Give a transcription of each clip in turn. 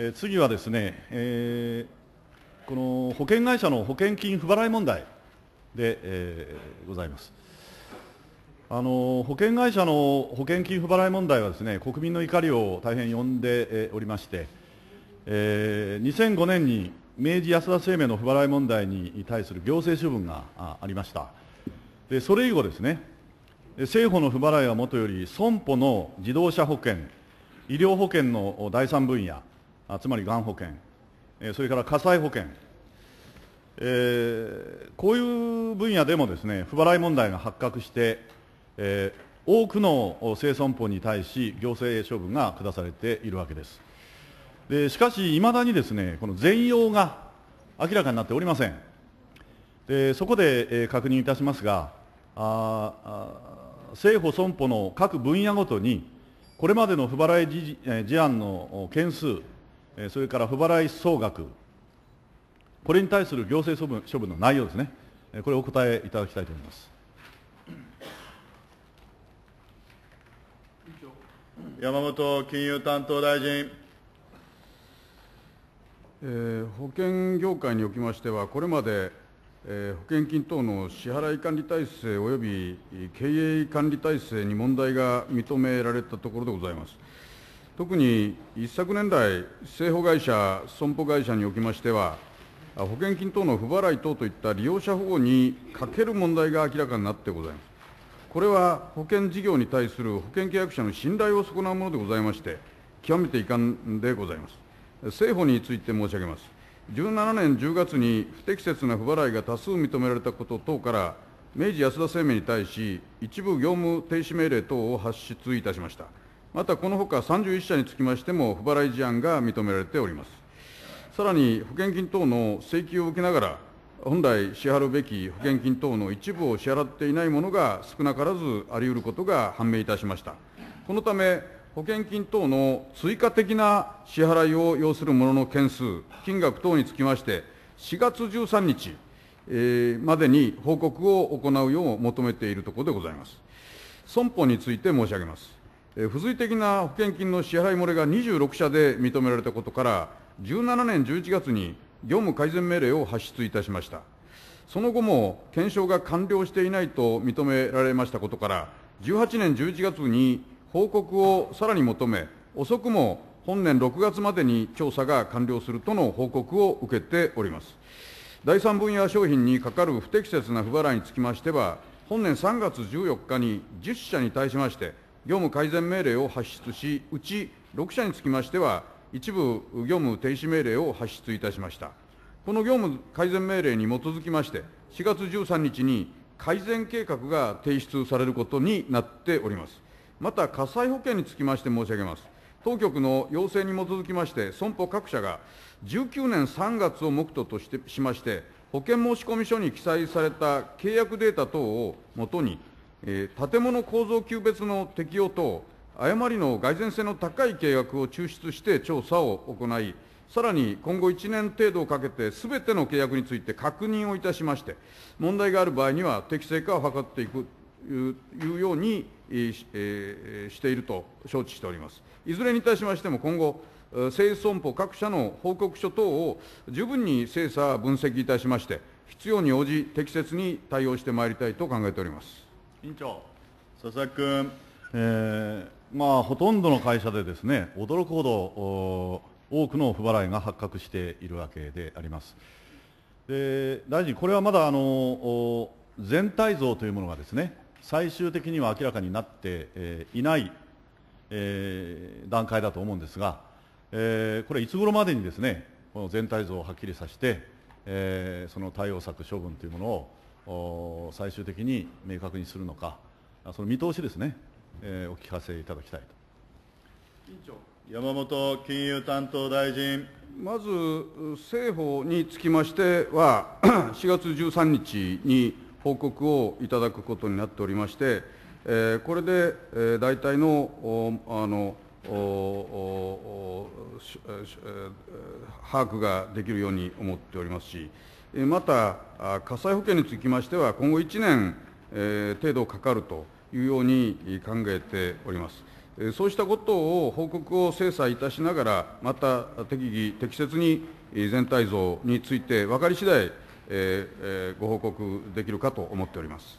えー、次はですね、えー、この保険会社の保険金不払い問題で、えー、ございます。あの保険会社の保険金不払い問題はですね国民の怒りを大変呼んでおりまして、えー、2005年に明治安田生命の不払い問題に対する行政処分がありましたでそれ以後ですね政府の不払いはもとより損保の自動車保険医療保険の第三分野あつまりがん保険、えそれから火災保険、えー、こういう分野でもですね不払い問題が発覚して、えー、多くの生存法に対し行政処分が下されているわけですでしかしいまだにですねこの全容が明らかになっておりませんでそこで、えー、確認いたしますがあ政府損保の各分野ごとにこれまでの不払い事案の件数それから不払い総額、これに対する行政処分処分の内容ですね、これをお答えいただきたいと思います。山本金融担当大臣。えー、保険業界におきましては、これまで、えー、保険金等の支払い管理体制および経営管理体制に問題が認められたところでございます。特に一昨年来、製法会社、損保会社におきましては、保険金等の不払い等といった利用者保護にかける問題が明らかになってございます。これは保険事業に対する保険契約者の信頼を損なうものでございまして、極めて遺憾でございます。政府について申し上げます。17年10月に不適切な不払いが多数認められたこと等から、明治安田生命に対し、一部業務停止命令等を発出いたしました。またこのほか31社につきましても、不払い事案が認められております。さらに、保険金等の請求を受けながら、本来支払うべき保険金等の一部を支払っていないものが少なからずありうることが判明いたしました。このため、保険金等の追加的な支払いを要するものの件数、金額等につきまして、4月13日、えー、までに報告を行うよう求めているところでございます。損保について申し上げます。付随的な保険金の支払い漏れが26社で認められたことから、17年11月に業務改善命令を発出いたしました。その後も検証が完了していないと認められましたことから、18年11月に報告をさらに求め、遅くも本年6月までに調査が完了するとの報告を受けております。第3分野商品にかかる不適切な不払いにつきましては、本年3月14日に10社に対しまして、業務改善命令を発出し、うち6社につきましては、一部業務停止命令を発出いたしました。この業務改善命令に基づきまして、4月13日に改善計画が提出されることになっております。また、火災保険につきまして申し上げます。当局の要請に基づきまして、損保各社が19年3月を目途とししまして、保険申込書に記載された契約データ等をもとに、え建物構造級別の適用等誤りの蓋然性の高い契約を抽出して調査を行いさらに今後1年程度をかけてすべての契約について確認をいたしまして問題がある場合には適正化を図っていくというように、えしていると承知しておりますいずれに対しましても今後政損保各社の報告書等を十分に精査分析いたしまして必要に応じ適切に対応してまいりたいと考えております委員長佐々木君、えーまあ、ほとんどの会社でですね驚くほど多くの不払いが発覚しているわけであります。で大臣、これはまだあの全体像というものがですね最終的には明らかになってえいない、えー、段階だと思うんですが、えー、これ、いつ頃までにですねこの全体像をはっきりさせて、えー、その対応策、処分というものを最終的に明確にするのか、その見通しですね、えー、お聞かせいただきたいと。山本金融担当大臣。まず政府につきましては、4 月13日に報告をいただくことになっておりまして、えー、これで、えー、大体のあの把握ができるように思っておりますし、また火災保険につきましては今後1年、程度かかるというように考えております。そうしたことを報告を精査いたしながら、また適宜、適切に全体像について分かり次第、ご報告できるかと思っております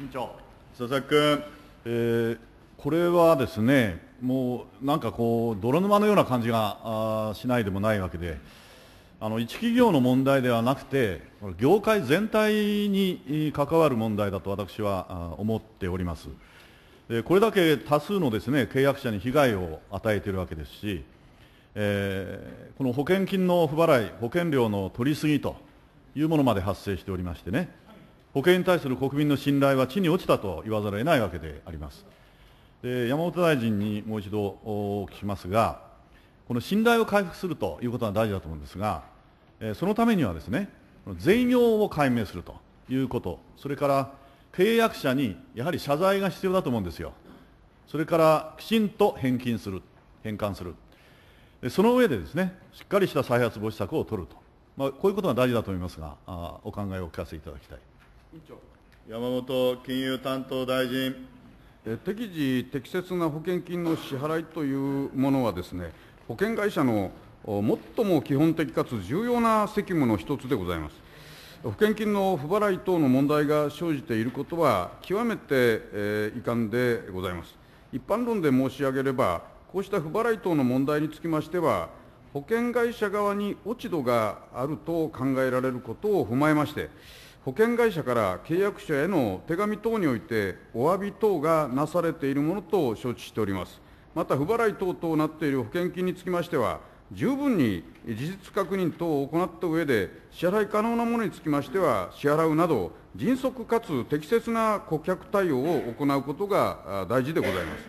委員長、佐々木君、えー、これはですね、もうなんかこう、泥沼のような感じがあしないでもないわけで。あの一企業の問題ではなくて、業界全体に関わる問題だと私は思っております。これだけ多数のです、ね、契約者に被害を与えているわけですし、えー、この保険金の不払い、保険料の取りすぎというものまで発生しておりましてね、保険に対する国民の信頼は地に落ちたと言わざるを得ないわけであります。で山本大臣にもう一度お聞きしますが、この信頼を回復するということが大事だと思うんですが、えそのためにはですね、全容を解明するということ、それから契約者にやはり謝罪が必要だと思うんですよ。それからきちんと返金する、返還する。その上でですね、しっかりした再発防止策を取ると。まあ、こういうことが大事だと思いますが、あお考えをお聞かせいただきたい。山本金融担当大臣。適時、適切な保険金の支払いというものはですね、保険会社の最も基本的かつ重要な責務の一つでございます保険金の不払い等の問題が生じていることは極めて、えー、遺憾でございます一般論で申し上げればこうした不払い等の問題につきましては保険会社側に落ち度があると考えられることを踏まえまして保険会社から契約者への手紙等においてお詫び等がなされているものと承知しておりますまた不払い等々なっている保険金につきましては十分に事実確認等を行った上で支払い可能なものにつきましては支払うなど迅速かつ適切な顧客対応を行うことが大事でございます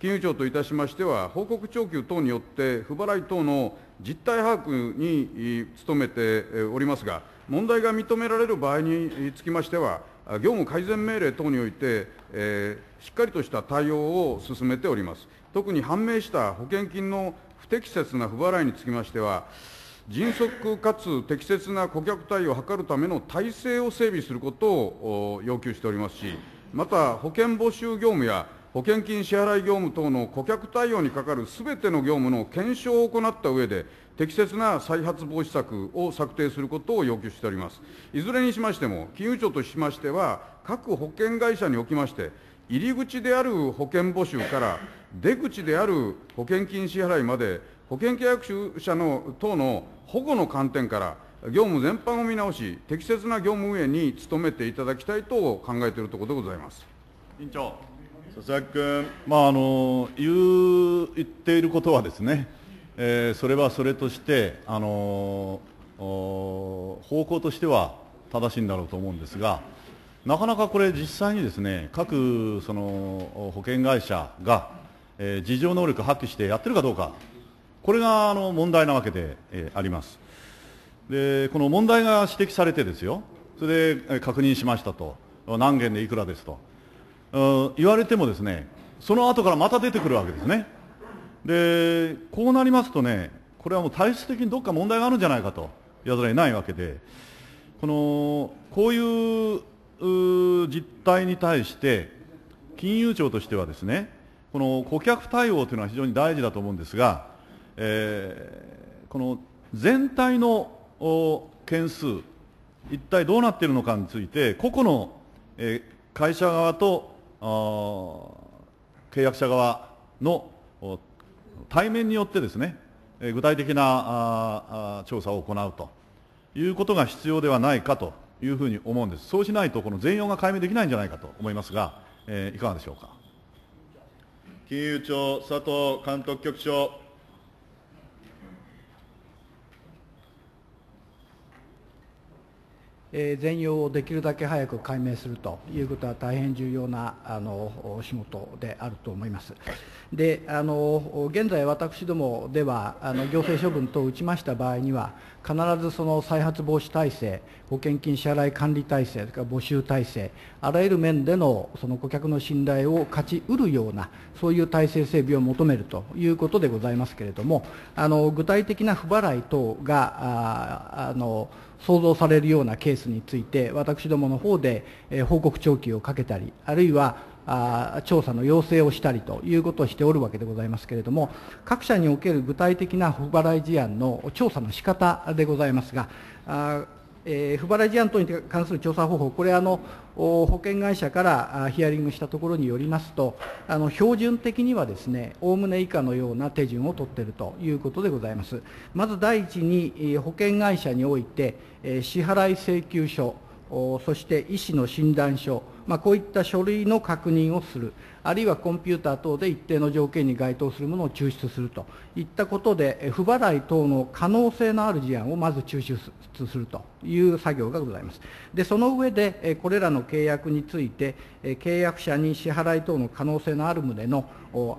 金融庁といたしましては報告徴求等によって不払い等の実態把握に努めておりますが問題が認められる場合につきましては業務改善命令等において、えー、しっかりとした対応を進めております。特に判明した保険金の不適切な不払いにつきましては、迅速かつ適切な顧客対応を図るための体制を整備することを要求しておりますし、また保険募集業務や保険金支払い業務等の顧客対応にかかるすべての業務の検証を行った上で、適切な再発防止策を策定することを要求しております。いずれにしましても、金融庁としましては、各保険会社におきまして、入り口である保険募集から出口である保険金支払いまで保険契約者の等の保護の観点から業務全般を見直し適切な業務運営に努めていただきたいと考えているところでございます委員長佐々木君、まあ、あの言言っていることはですね、えー、それはそれとしてあの方向としては正しいんだろうと思うんですがなかなかこれ、実際にですね各その保険会社が、えー、事情能力発揮してやってるかどうか、これがあの問題なわけで、えー、あります。で、この問題が指摘されてですよ、それで確認しましたと、何件でいくらですと、言われてもですね、その後からまた出てくるわけですね。で、こうなりますとね、これはもう体質的にどっか問題があるんじゃないかと、やつらいないわけで、この、こういう実態に対して、金融庁としてはですね、この顧客対応というのは非常に大事だと思うんですが、えー、この全体の件数、一体どうなっているのかについて、個々の、えー、会社側と契約者側の対面によってですね、具体的な調査を行うということが必要ではないかというふうに思うんです。そうしないと、この全容が解明できないんじゃないかと思いますが、えー、いかがでしょうか。金融庁佐藤監督局長。え全容をできるだけ早く解明するということは大変重要なあの仕事であると思います。であの現在私どもではあの行政処分等を打ちました場合には必ずその再発防止体制保険金支払い管理体制から募集体制あらゆる面でのその顧客の信頼を勝ち得るようなそういう体制整備を求めるということでございますけれどもあの具体的な不払い等がああの想像されるようなケースについて私どもの方で、え報告徴求をかけたりあるいは調査の要請をしたりということをしておるわけでございますけれども各社における具体的な不払い事案の調査の仕方でございますがえー、不払い事案等に関する調査方法、これあの、保険会社からヒアリングしたところによりますと、あの標準的にはですね、おおむね以下のような手順を取っているということでございます。まず第一に、保険会社において、支払い請求書、そして医師の診断書、まあ、こういった書類の確認をする。あるいはコンピューター等で一定の条件に該当するものを抽出するといったことで不払い等の可能性のある事案をまず抽出するという作業がございますでその上でこれらの契約について契約者に支払い等の可能性のある旨の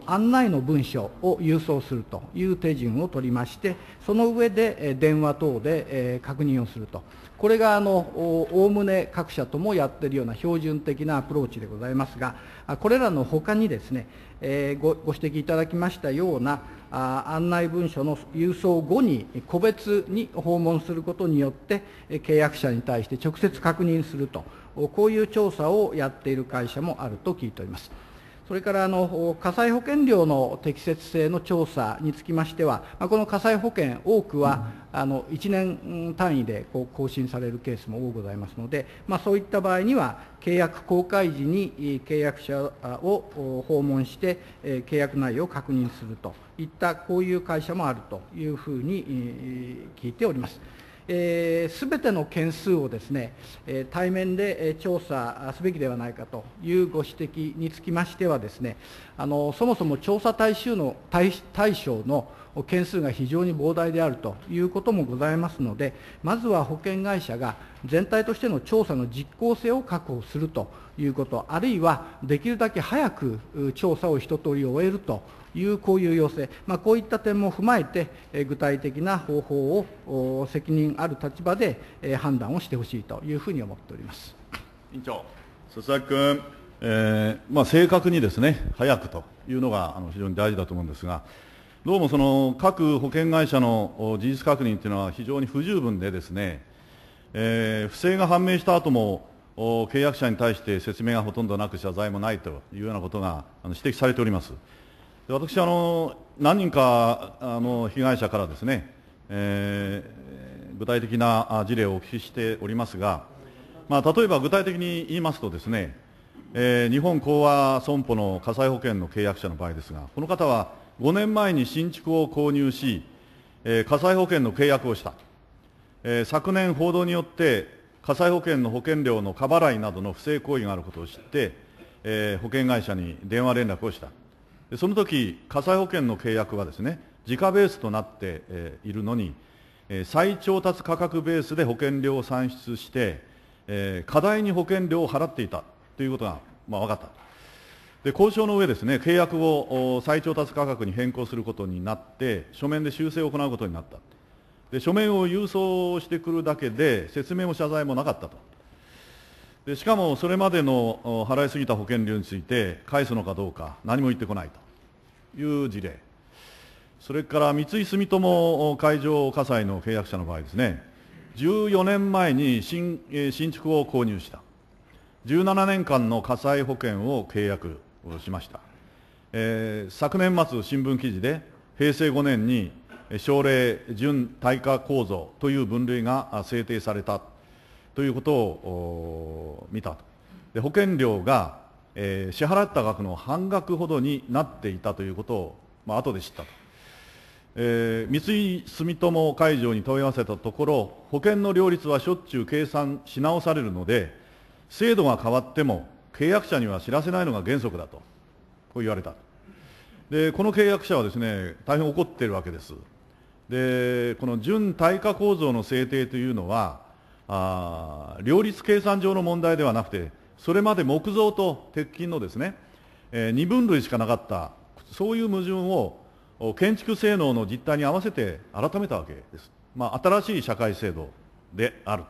案内の文書を郵送するという手順を取りましてその上で電話等で確認をすると。これがあのおおむね各社ともやっているような標準的なアプローチでございますがこれらのほかにですね、えー、ごご指摘いただきましたようなあ案内文書の郵送後に個別に訪問することによって契約者に対して直接確認するとこういう調査をやっている会社もあると聞いております。それからあの火災保険料の適切性の調査につきましては、まこの火災保険、多くはあの1年単位でこう更新されるケースも多くございますので、まあ、そういった場合には、契約公開時に契約者を訪問して、契約内容を確認するといった、こういう会社もあるというふうに聞いております。えー、ての件数をですね、え対面で調査すべきではないかというご指摘につきましてはですねあのそもそも調査対象の対象の件数が非常に膨大であるということもございますのでまずは保険会社が全体としての調査の実効性を確保するということあるいはできるだけ早く調査を一通り終えるというこういう要請、まあ、こういった点も踏まえて、え具体的な方法を責任ある立場で、え判断をしてほしいというふうに思っております委員長佐々木君、えー、まあ、正確にですね早くというのがあの非常に大事だと思うんですがどうもその各保険会社の事実確認というのは非常に不十分でですね、えー、不正が判明した後も契約者に対して説明がほとんどなく謝罪もないというようなことが指摘されております。私あの、何人かあの被害者からですね、えー、具体的な事例をお聞きしておりますが、まあ、例えば具体的に言いますとですね、えー、日本講和損保の火災保険の契約者の場合ですが、この方は5年前に新築を購入し、えー、火災保険の契約をした、えー、昨年報道によって火災保険の保険料の過払いなどの不正行為があることを知って、えー、保険会社に電話連絡をしたその時火災保険の契約はですね時価ベースとなっているのに再調達価格ベースで保険料を算出して過大に保険料を払っていたということが、まあ、分かったで交渉の上ですね契約を再調達価格に変更することになって書面で修正を行うことになったで書面を郵送してくるだけで説明も謝罪もなかったとでしかもそれまでの払いすぎた保険料について返すのかどうか何も言ってこないという事例それから三井住友海上火災の契約者の場合ですね14年前に新新築を購入した17年間の火災保険を契約しました、えー、昨年末新聞記事で平成5年に省令準耐火構造という分類が制定されたということを見たとで保険料が、えー、支払った額の半額ほどになっていたということを、まあ後で知ったと、えー、三井住友海上に問い合わせたところ保険の両立はしょっちゅう計算し直されるので制度が変わっても契約者には知らせないのが原則だとこう言われたでこの契約者はですね大変怒っているわけですでこの準対価構造の制定というのはあ両立計算上の問題ではなくてそれまで木造と鉄筋のですね、えー、二分類しかなかったそういう矛盾を建築性能の実態に合わせて改めたわけです、まあ、新しい社会制度であると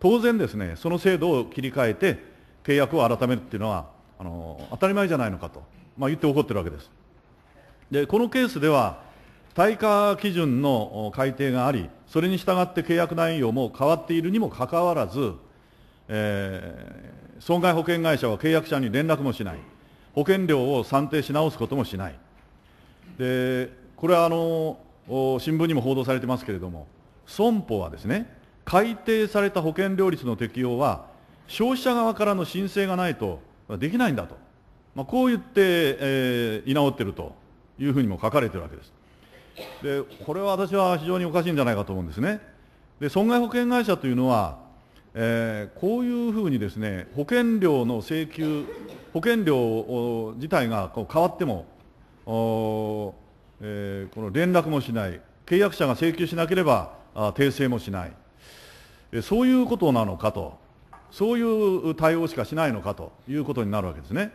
当然ですねその制度を切り替えて契約を改めるっていうのはあの当たり前じゃないのかと、まあ、言って怒ってるわけですでこのケースでは対価基準の改定があり、それに従って契約内容も変わっているにもかかわらず、えー、損害保険会社は契約者に連絡もしない、保険料を算定し直すこともしない、でこれはあの新聞にも報道されてますけれども、損保はですね、改定された保険料率の適用は、消費者側からの申請がないとできないんだと、まあ、こう言って、えー、居直ってるというふうにも書かれているわけです。でこれは私は非常におかしいんじゃないかと思うんですねで損害保険会社というのは、えー、こういうふうにですね保険料の請求保険料自体がこう変わってもお、えー、この連絡もしない契約者が請求しなければあ訂正もしないそういうことなのかとそういう対応しかしないのかということになるわけですね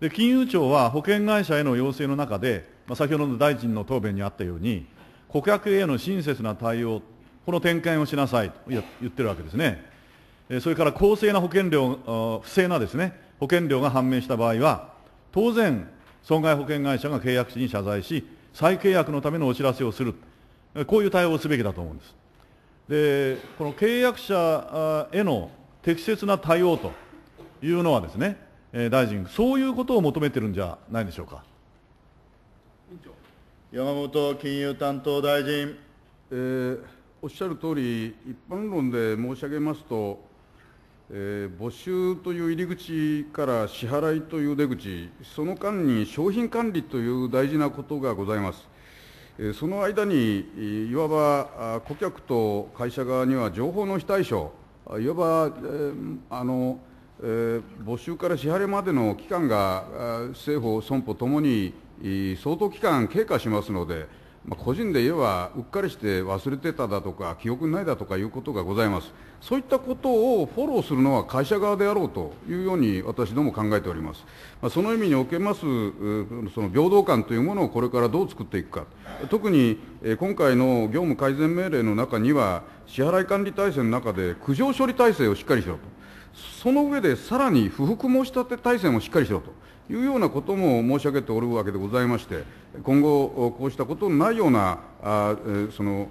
で金融庁は保険会社への要請の中でまあ、先ほどの大臣の答弁にあったように、顧客への親切な対応、この点検をしなさいと言ってるわけですね。それから公正な保険料、不正なですね、保険料が判明した場合は、当然、損害保険会社が契約者に謝罪し、再契約のためのお知らせをする、こういう対応をすべきだと思うんです。で、この契約者への適切な対応というのはですね、大臣、そういうことを求めてるんじゃないでしょうか。山本金融担当大臣。えー、おっしゃる通り、一般論で申し上げますと、えー、募集という入り口から支払いという出口、その間に商品管理という大事なことがございます。えー、その間に、いわば顧客と会社側には情報の非対称、いわば、えー、あの、えー、募集から支払いまでの期間が政府、損保ともに相当期間経過しますので、まあ、個人で言えばうっかりして忘れてただとか記憶ないだとかいうことがございますそういったことをフォローするのは会社側であろうというように私ども考えております、まあ、その意味におけますその平等感というものをこれからどう作っていくか特に今回の業務改善命令の中には支払い管理体制の中で苦情処理体制をしっかりしろとその上でさらに不服申し立て体制もしっかりしろというようなことも申し上げておるわけでございまして、今後、こうしたことのないような、あその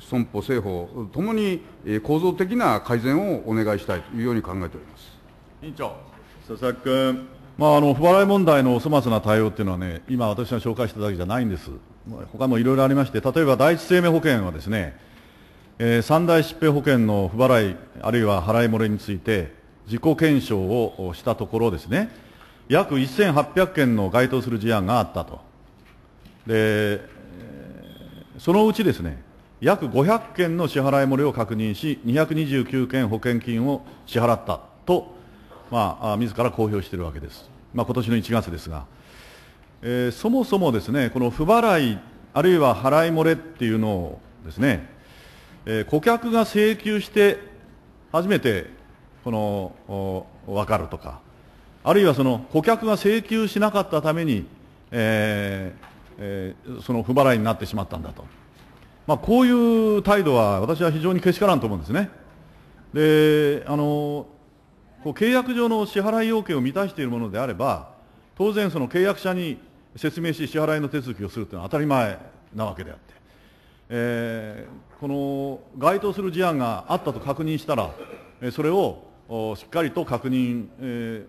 損保、政法ともに構造的な改善をお願いしたいというように考えております委員長佐々木君、まあ、あの不払い問題の粗末な対応というのは、ね、今、私が紹介しただけじゃないんです、他もいろいろありまして、例えば第一生命保険はですね、えー、三大疾病保険の不払いあるいは払い漏れについて自己検証をしたところですね約1800件の該当する事案があったとでそのうちですね約500件の支払い漏れを確認し229件保険金を支払ったと、まあ、自ら公表しているわけです、まあ、今年の1月ですが、えー、そもそもですねこの不払いあるいは払い漏れっていうのをですねえー、顧客が請求して初めてこの分かるとかあるいはその顧客が請求しなかったために、えーえー、その不払いになってしまったんだと、まあ、こういう態度は私は非常にけしからんと思うんですねであのこう契約上の支払い要件を満たしているものであれば当然その契約者に説明し支払いの手続きをするというのは当たり前なわけであってえー、この該当する事案があったと確認したら、それをしっかりと確認、え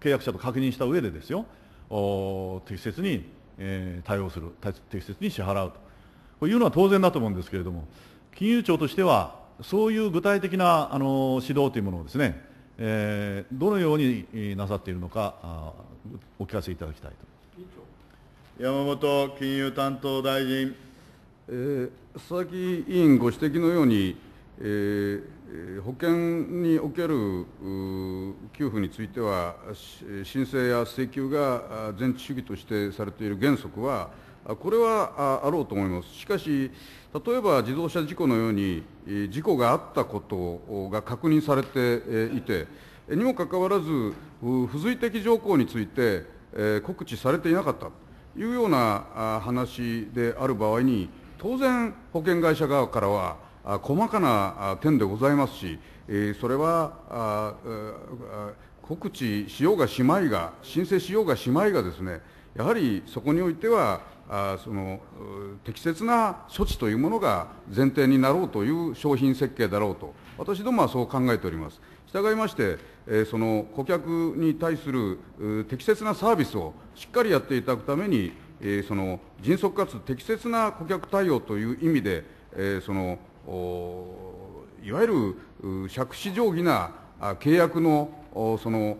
ー、契約者と確認した上でですよ、適切に、えー、対応する、適切に支払うというのは当然だと思うんですけれども、金融庁としては、そういう具体的なあの指導というものをですね、えー、どのようになさっているのか、お聞かせいただきたいと。山本金融担当大臣。えー、佐々木委員ご指摘のように、えー、保険における給付については、申請や請求が全治主義としてされている原則は、これはあろうと思います。しかし、例えば自動車事故のように、事故があったことが確認されていて、にもかかわらず、付随的条項について告知されていなかったというような話である場合に、当然保険会社側からは細かな点でございますし、えそれは告知しようがしまいが申請しようがしまいがですねやはりそこにおいてはあその適切な処置というものが前提になろうという商品設計だろうと私どもはそう考えております従いまして、えその顧客に対する適切なサービスをしっかりやっていただくためにえー、その迅速かつ適切な顧客対応という意味で、えー、そのいわゆる借子定規な契約のその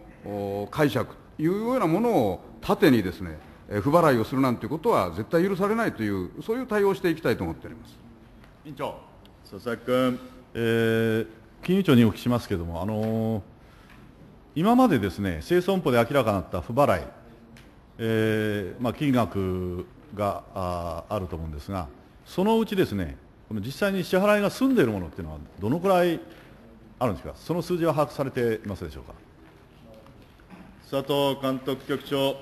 解釈というようなものを盾にですね不払いをするなんていうことは絶対許されないというそういう対応をしていきたいと思っております委員長佐々木君、えー、金融庁にお聞きしますけれども、あのー、今までですね、清損保で明らかになった不払い、えーまあ、金額がああると思うんですがそのうちですねこの実際に支払いが済んでいるものっていうのはどのくらいあるんですかその数字は把握されていますでしょうか佐藤監督局長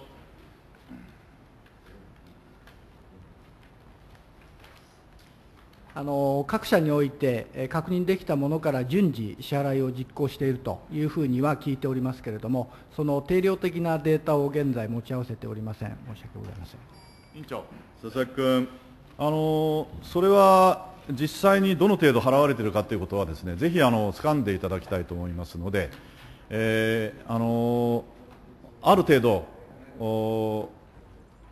あの各社において確認できたものから順次支払いを実行しているというふうには聞いておりますけれどもその定量的なデータを現在持ち合わせておりません申し訳ございません委員長佐々木君あのそれは実際にどの程度払われているかということはですねぜひあの掴んでいただきたいと思いますので、えー、あのある程度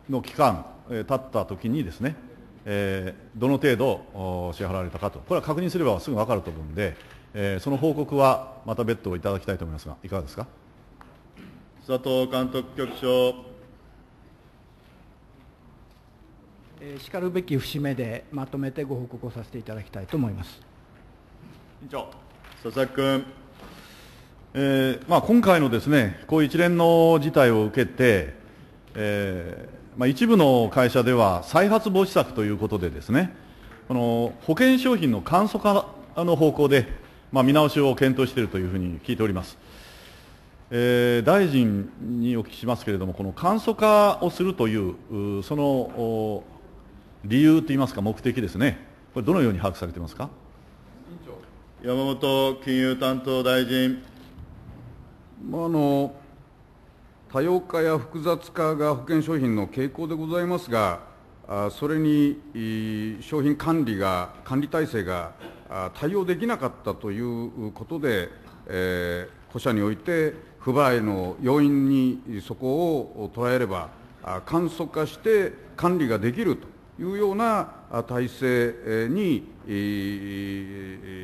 の期間経ったときにですねえー、どの程度支払われたかと、これは確認すればすぐ分かると思うんで、えー、その報告はまた別途いただきたいと思いますが、いかがですか佐藤監督局長。えしかるべき節目でまとめてご報告をさせていただきたいと思います。委員長佐々木君えーまあ、今回のです、ね、こういう一連の事態を受けて、えー、まあ、一部の会社では再発防止策ということでですねこの保険商品の簡素化の方向で、まあ、見直しを検討しているというふうに聞いております、えー、大臣にお聞きしますけれどもこの簡素化をするというその理由といいますか目的ですねこれどのように把握されていますか山本金融担当大臣、まあ、あの多様化や複雑化が保険商品の傾向でございますが、それに商品管理が、管理体制が対応できなかったということで、えー、古社において不買の要因にそこを捉えれば、簡素化して管理ができるというような体制に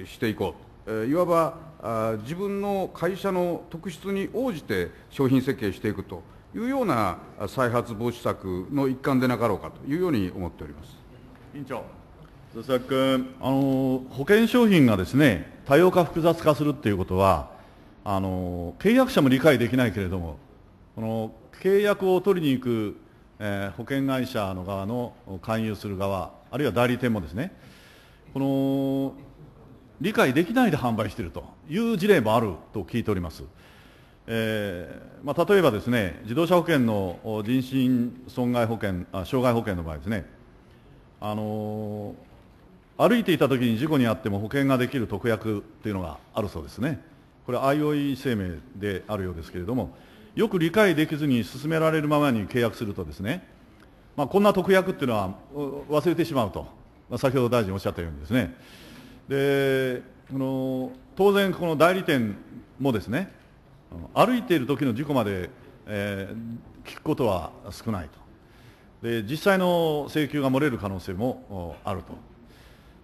していこう。いわばあ自分の会社の特質に応じて商品設計していくというような再発防止策の一環でなかろうかというように思っております委員長佐々木君あの保険商品がですね多様化複雑化するっていうことはあの契約者も理解できないけれどもこの契約を取りに行く、えー、保険会社の側の勧誘する側あるいは代理店もですねこの理解できないで販売しているという事例もあると聞いております。えーまあ、例えばですね、自動車保険の人身損害保険、あ障害保険の場合ですね、あのー、歩いていたときに事故に遭っても保険ができる特約というのがあるそうですね。これ IOE 生命であるようですけれども、よく理解できずに進められるままに契約するとですね、まあ、こんな特約っていうのは忘れてしまうと、まあ、先ほど大臣おっしゃったようにですね、でこの当然、この代理店もですね歩いている時の事故まで、えー、聞くことは少ないとで実際の請求が漏れる可能性もあると、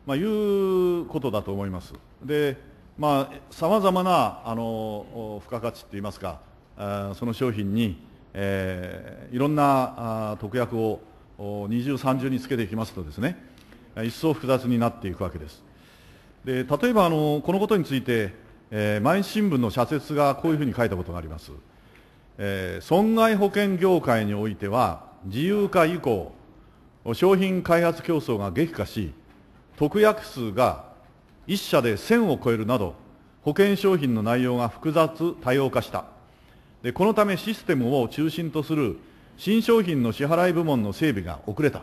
まあ、いうことだと思います。でまあ、さまざまなあの付加価値っていいますかあその商品に、えー、いろんなあ特約を二重三重につけていきますとですね一層複雑になっていくわけですで例えばあのこのことについて、えー、毎日新聞の社説がこういうふうに書いたことがあります、えー、損害保険業界においては自由化以降商品開発競争が激化し特約数が1社で1000を超えるなど保険商品の内容が複雑多様化したでこのためシステムを中心とする新商品の支払い部門の整備が遅れた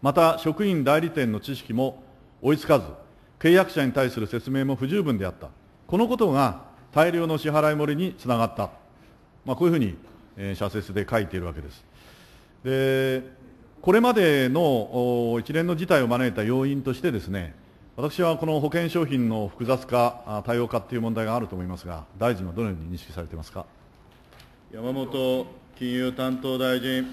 また職員代理店の知識も追いつかず契約者に対する説明も不十分であった。このことが大量の支払い漏れにつながった。まあ、こういうふうに、えー、社説で書いているわけです。で、これまでの一連の事態を招いた要因としてですね、私はこの保険商品の複雑化、多様化という問題があると思いますが、大臣はどのように認識されていますか。山本金融担当大臣。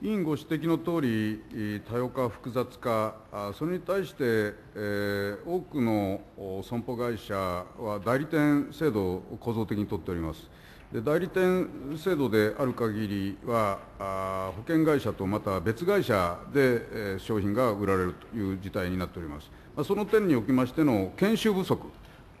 委員ご指摘のとおり、多様化、複雑化、それに対して、多くの損保会社は代理店制度を構造的に取っております。で代理店制度である限りは保険会社とまた別会社で、商品が売られるという事態になっております。その点におきましての研修不足、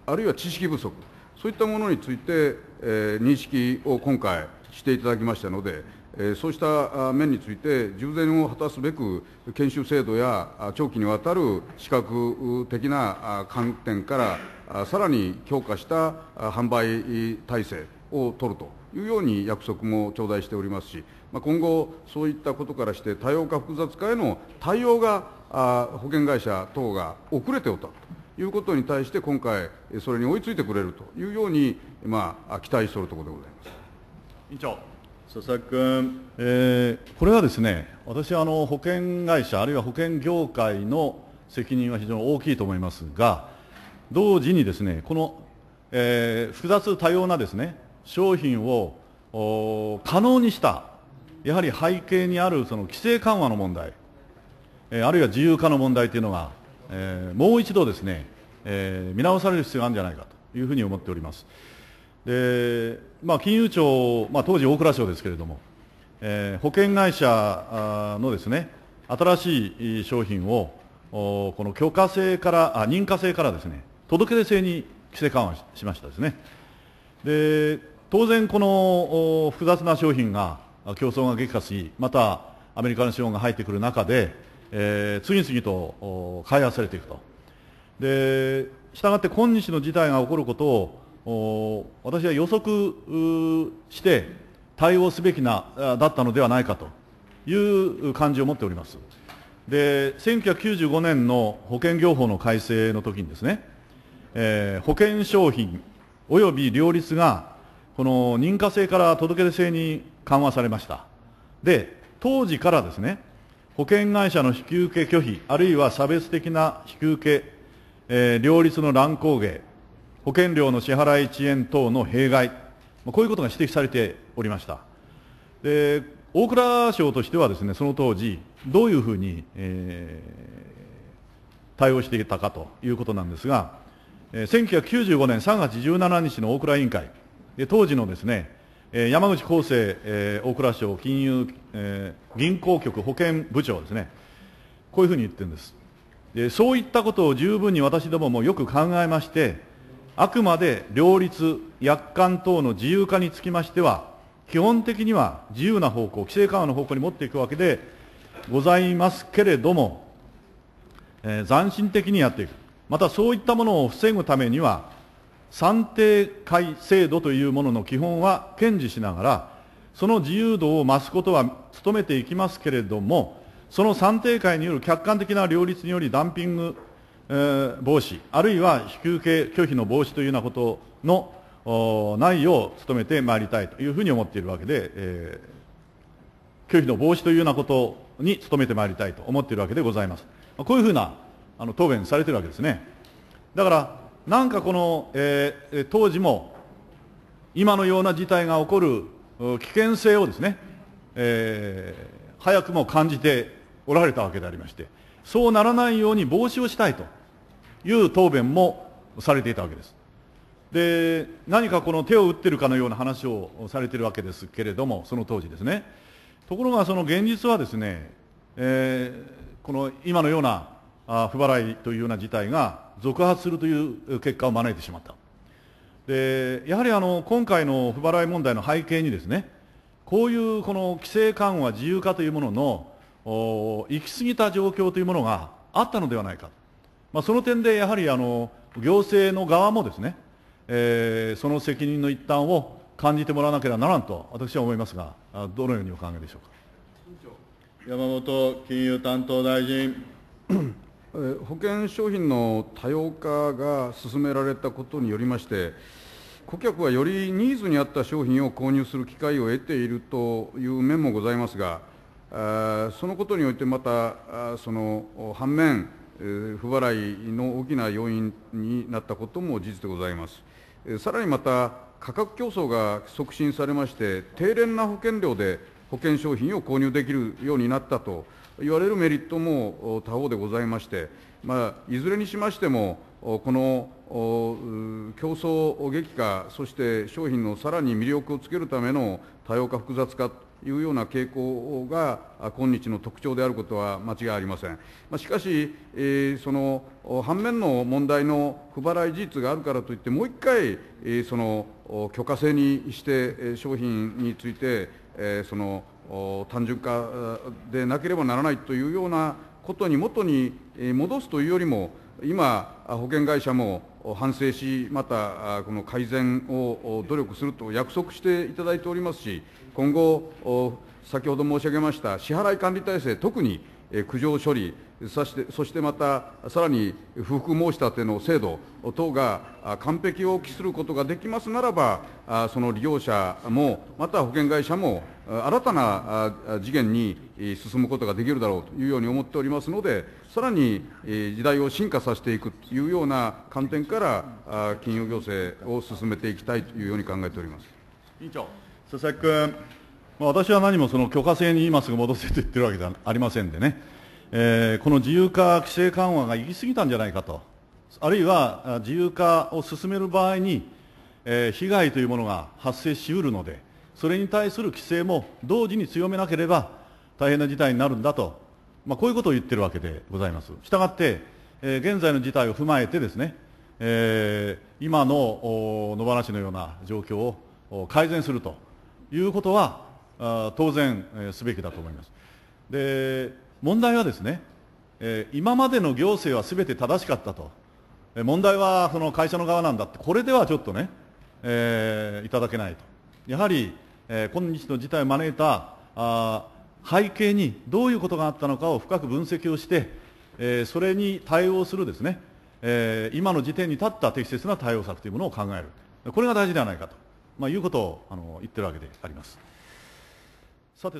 あるいは知識不足、そういったものについて、認識を今回していただきましたので、そうした面について、従前を果たすべく、研修制度や長期にわたる資格的な観点から、さらに強化した販売体制を取るというように約束も頂戴しておりますし、今後、そういったことからして、多様化複雑化への対応が保険会社等が遅れておったということに対して、今回、それに追いついてくれるというように、まあ、期待しておるところでございます。委員長佐々木君、えー、これはですね私はあの保険会社あるいは保険業界の責任は非常に大きいと思いますが同時にですねこの、えー、複雑多様なですね商品を可能にしたやはり背景にあるその規制緩和の問題、えー、あるいは自由化の問題というのが、えー、もう一度ですね、えー、見直される必要があるんじゃないかというふうに思っております。で、まあ、金融庁、まあ、当時大蔵省ですけれども、えー、保険会社のですね、新しい商品を、この許可制からあ、認可制からですね、届け出制に規制緩和しましたですね。で、当然この複雑な商品が、競争が激化し、またアメリカの資本が入ってくる中で、えー、次々と開発されていくと。で、したがって今日の事態が起こることを、私は予測して対応すべきなだったのではないかという感じを持っております。で、1995年の保険業法の改正の時にですね、えー、保険商品及び両立がこの認可制から届け出制に緩和されました。で、当時からですね、保険会社の引き受け拒否、あるいは差別的な引き受け、えー、両立の乱高下、保険料の支払い遅延等の弊害、こういうことが指摘されておりました。で大蔵省としてはですね、その当時、どういうふうに、えー、対応していたかということなんですが、え1995年3月17日の大蔵委員会、で当時のですね、え山口厚生、えー、大蔵省金融、えー、銀行局保険部長ですね、こういうふうに言ってるんです。でそういったことを十分に私どももよく考えまして、あくまで両立、約款等の自由化につきましては、基本的には自由な方向、規制緩和の方向に持っていくわけでございますけれども、えー、斬新的にやっていく。またそういったものを防ぐためには、算定会制度というものの基本は堅持しながら、その自由度を増すことは努めていきますけれども、その算定会による客観的な両立によりダンピング防止、あるいは引き受け拒否の防止というようなことの内容を努めてまいりたいというふうに思っているわけで、えー、拒否の防止というようなことに努めてまいりたいと思っているわけでございます。こういうふうなあの答弁されているわけですね。だから、なんかこの、えー、当時も今のような事態が起こる危険性をですね、えー、早くも感じておられたわけでありまして、そうならないように防止をしたいと。いう答弁もされていたわけです。で、何かこの手を打ってるかのような話をされてるわけですけれども、その当時ですね。ところがその現実はですね、えー、この今のようなあ不払いというような事態が続発するという結果を招いてしまった。で、やはりあの、今回の不払い問題の背景にですね、こういうこの規制緩和、自由化というものの、行き過ぎた状況というものがあったのではないか。まあ、その点でやはりあの行政の側もですね、えー、その責任の一端を感じてもらわなければならんと私は思いますが、どのようにお考えでしょうか。山本金融担当大臣。保険商品の多様化が進められたことによりまして、顧客はよりニーズに合った商品を購入する機会を得ているという面もございますが、そのことにおいてまた、その反面、不払いの大きな要因になったことも事実でございますさらにまた価格競争が促進されまして低廉な保険料で保険商品を購入できるようになったと言われるメリットも他方でございまして、まあ、いずれにしましてもこの競争激化そして商品のさらに魅力をつけるための多様化複雑化いうような傾向が今日の特徴であることは間違いありません。ましかし、えその反面の問題の不払い事実があるからといってもう一回、その許可制にして商品について、えその単純化でなければならないというようなことに元に戻すというよりも今、保険会社も反省し、またこの改善を努力すると約束していただいておりますし、今後、先ほど申し上げました支払い管理体制、特に苦情処理、そしてまた、さらに不服申し立ての制度等が完璧を期することができますならば、その利用者も、また保険会社も、新たな次元に進むことができるだろうというように思っておりますので、さらに時代を進化させていくというような観点から金融行政を進めていきたいというように考えております委員長佐々木君、まあ、私は何もその許可制に今すぐ戻せと言ってるわけではありませんでね、えー、この自由化規制緩和が行き過ぎたんじゃないかとあるいは自由化を進める場合に、えー、被害というものが発生しうるのでそれに対する規制も同時に強めなければ大変な事態になるんだとまあ、こういうことを言ってるわけでございます。したがって、えー、現在の事態を踏まえてですね、えー、今の野放しのような状況を改善するということは、あ当然、えー、すべきだと思います。で、問題はですね、えー、今までの行政はすべて正しかったと、えー、問題はその会社の側なんだって、これではちょっとね、えー、いただけないと。やはり、えー、今日の事態を招いたあ背景にどういうことがあったのかを深く分析をして、えー、それに対応するですね、えー、今の時点に立った適切な対応策というものを考える、これが大事ではないかと、まあ、いうことをあの言ってるわけであります。さて